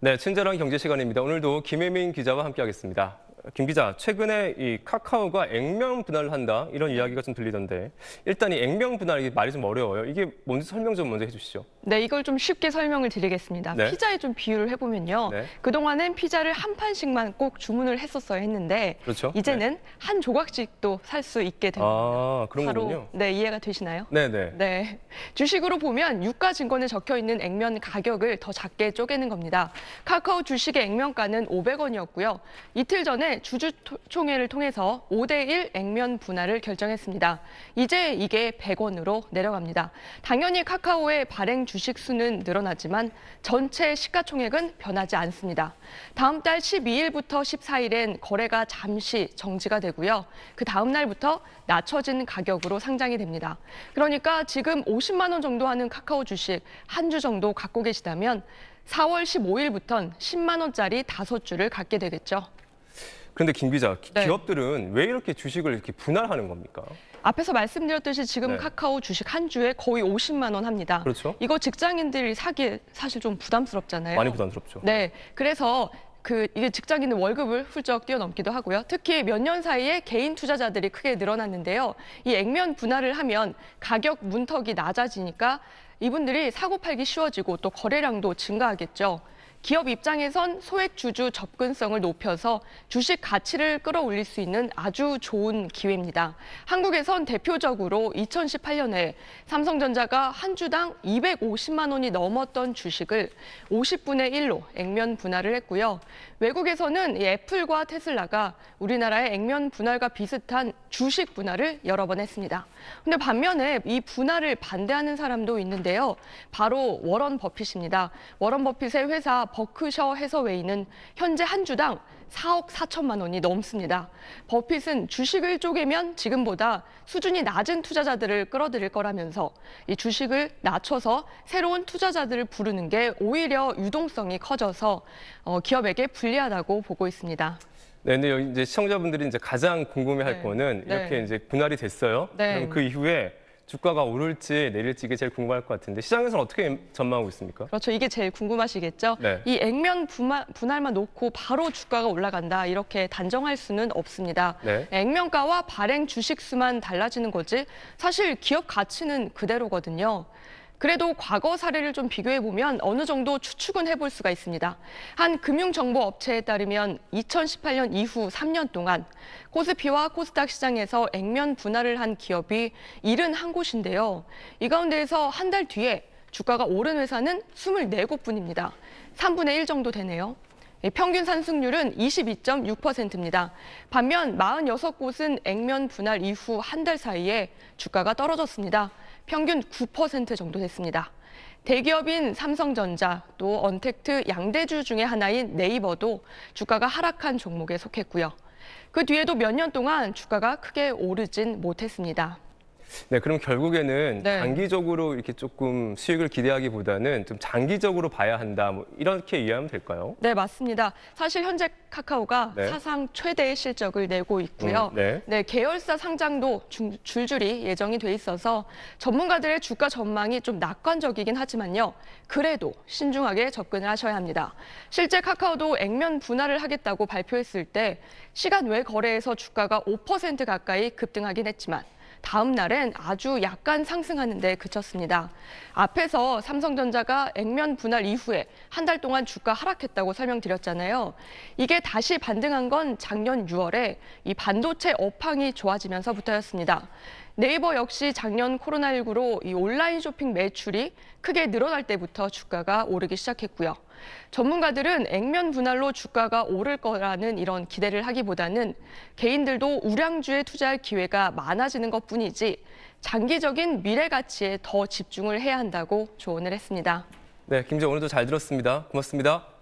네, 친절한 경제 시간입니다. 오늘도 김혜민 기자와 함께하겠습니다. 김 기자, 최근에 이 카카오가 액면 분할을 한다 이런 이야기가 좀 들리던데 일단 이 액면 분할 이 말이 좀 어려워요. 이게 뭔지 설명 좀 먼저 해주시죠. 네, 이걸 좀 쉽게 설명을 드리겠습니다. 네. 피자에 좀 비유를 해보면요. 네. 그 동안엔 피자를 한 판씩만 꼭 주문을 했었어야 했는데 그렇죠? 이제는 네. 한 조각씩도 살 수 있게 됩니다. 아, 그런 바로, 거군요. 네, 이해가 되시나요? 네, 네. 네, 주식으로 보면 유가 증권에 적혀 있는 액면 가격을 더 작게 쪼개는 겁니다. 카카오 주식의 액면가는 500원이었고요. 이틀 전에 주주총회를 통해서 5대1 액면 분할을 결정했습니다. 이제 이게 100원으로 내려갑니다. 당연히 카카오의 발행 주식 수는 늘어나지만 전체 시가총액은 변하지 않습니다. 다음 달 12일부터 14일엔 거래가 잠시 정지가 되고요. 그 다음 날부터 낮춰진 가격으로 상장이 됩니다. 그러니까 지금 50만 원 정도 하는 카카오 주식 한 주 정도 갖고 계시다면 4월 15일부터는 10만 원짜리 5주를 갖게 되겠죠. 근데 김 기자, 기, 네. 기업들은 왜 이렇게 주식을 이렇게 분할하는 겁니까? 앞에서 말씀드렸듯이 지금 네. 카카오 주식 한 주에 거의 50만 원 합니다. 그렇죠. 이거 직장인들이 사기 사실 좀 부담스럽잖아요. 많이 부담스럽죠. 네. 그래서 그 이게 직장인은 월급을 훌쩍 뛰어넘기도 하고요. 특히 몇 년 사이에 개인 투자자들이 크게 늘어났는데요. 이 액면 분할을 하면 가격 문턱이 낮아지니까 이분들이 사고 팔기 쉬워지고 또 거래량도 증가하겠죠. 기업 입장에선 소액 주주 접근성을 높여서 주식 가치를 끌어올릴 수 있는 아주 좋은 기회입니다. 한국에선 대표적으로 2018년에 삼성전자가 한 주당 250만 원이 넘었던 주식을 50분의 1로 액면 분할을 했고요. 외국에서는 애플과 테슬라가 우리나라의 액면 분할과 비슷한 주식 분할을 여러 번 했습니다. 근데 반면에 이 분할을 반대하는 사람도 있는데요. 바로 워런 버핏입니다. 워런 버핏의 회사 버크셔 해서웨이는 현재 한 주당 4억 4천만 원이 넘습니다. 버핏은 주식을 쪼개면 지금보다 수준이 낮은 투자자들을 끌어들일 거라면서 이 주식을 낮춰서 새로운 투자자들을 부르는 게 오히려 유동성이 커져서 어, 기업에게 불리하다고 보고 있습니다. 네, 근데 이제 시청자분들이 이제 가장 궁금해할 네. 거는 이렇게 네. 이제 분할이 됐어요. 네. 그럼 그 이후에 주가가 오를지 내릴지 이게 제일 궁금할 것 같은데 시장에서는 어떻게 전망하고 있습니까? 그렇죠. 이게 제일 궁금하시겠죠? 네. 이 액면 분마, 분할만 놓고 바로 주가가 올라간다 이렇게 단정할 수는 없습니다. 네. 액면가와 발행 주식 수만 달라지는 거지 사실 기업 가치는 그대로거든요. 그래도 과거 사례를 좀 비교해보면 어느 정도 추측은 해볼 수가 있습니다. 한 금융정보업체에 따르면 2018년 이후 3년 동안 코스피와 코스닥 시장에서 액면 분할을 한 기업이 71곳인데요. 이 가운데에서 한 달 뒤에 주가가 오른 회사는 24곳뿐입니다. 3분의 1 정도 되네요. 예, 평균 산승률은 22.6%입니다. 반면 46곳은 액면 분할 이후 한 달 사이에 주가가 떨어졌습니다. 평균 9% 정도 됐습니다. 대기업인 삼성전자 또 언택트 양대주 중의 하나인 네이버도 주가가 하락한 종목에 속했고요. 그 뒤에도 몇 년 동안 주가가 크게 오르진 못했습니다. 네, 그럼 결국에는 네. 단기적으로 이렇게 조금 수익을 기대하기보다는 좀 장기적으로 봐야 한다. 뭐 이렇게 이해하면 될까요? 네, 맞습니다. 사실 현재 카카오가 네. 사상 최대의 실적을 내고 있고요. 음, 네. 네, 계열사 상장도 중, 줄줄이 예정이 돼 있어서 전문가들의 주가 전망이 좀 낙관적이긴 하지만요. 그래도 신중하게 접근을 하셔야 합니다. 실제 카카오도 액면 분할을 하겠다고 발표했을 때 시간 외 거래에서 주가가 5% 가까이 급등하긴 했지만 다음 날엔 아주 약간 상승하는 데 그쳤습니다. 앞에서 삼성전자가 액면 분할 이후에 한 달 동안 주가 하락했다고 설명드렸잖아요. 이게 다시 반등한 건 작년 6월에 이 반도체 업황이 좋아지면서부터였습니다. 네이버 역시 작년 코로나19로 이 온라인 쇼핑 매출이 크게 늘어날 때부터 주가가 오르기 시작했고요. 전문가들은 액면 분할로 주가가 오를 거라는 이런 기대를 하기보다는 개인들도 우량주에 투자할 기회가 많아지는 것 뿐이지 장기적인 미래 가치에 더 집중을 해야 한다고 조언을 했습니다. 네, 김재 오늘도 잘 들었습니다. 고맙습니다.